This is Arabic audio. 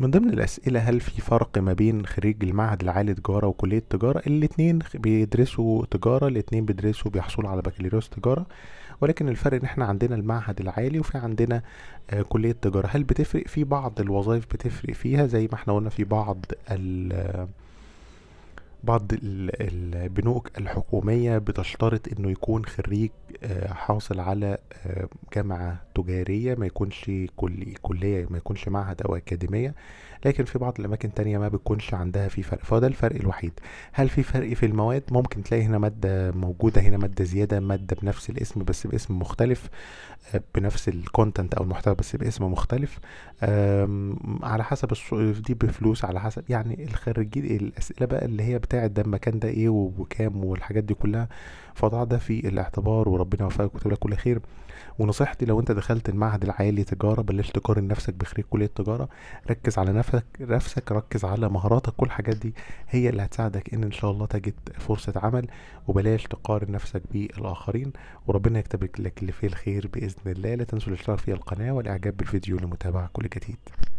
من ضمن الأسئلة هل في فرق ما بين خريج المعهد العالي تجارة وكلية تجارة الاتنين بيدرسوا تجارة الاتنين بيدرسوا بيحصلوا على بكالوريوس تجارة ولكن الفرق ان احنا عندنا المعهد العالي وفي عندنا آه كلية تجارة هل بتفرق في بعض الوظائف بتفرق فيها زي ما احنا قلنا في بعض ال بعض البنوك الحكومية بتشترط انه يكون خريج آه، حاصل على آه، جامعة تجارية ما يكونش كلية ما يكونش معهد أو أكاديمية لكن في بعض الأماكن تانية ما بيكونش عندها في فرق فده الفرق الوحيد هل في فرق في المواد ممكن تلاقي هنا مادة موجودة هنا مادة زيادة مادة بنفس الاسم بس باسم مختلف آه، بنفس الكونتنت أو المحتوى بس باسم مختلف على حسب دي بفلوس على حسب يعني الخريجين الأسئلة بقى اللي هي بتاعت ده المكان ده إيه وكام والحاجات دي كلها فضع ده في الاعتبار ورب ربنا يوفقك ويكتب لك كل خير ونصيحتي لو انت دخلت المعهد العالي تجاره بلشت تقارن نفسك بخريج كليه تجاره ركز على نفسك نفسك ركز على مهاراتك كل الحاجات دي هي اللي هتساعدك ان ان شاء الله تجد فرصه عمل وبلاش تقارن نفسك بالاخرين وربنا يكتب لك اللي فيه الخير باذن الله لا تنسوا الاشتراك في القناه والاعجاب بالفيديو لمتابعه كل جديد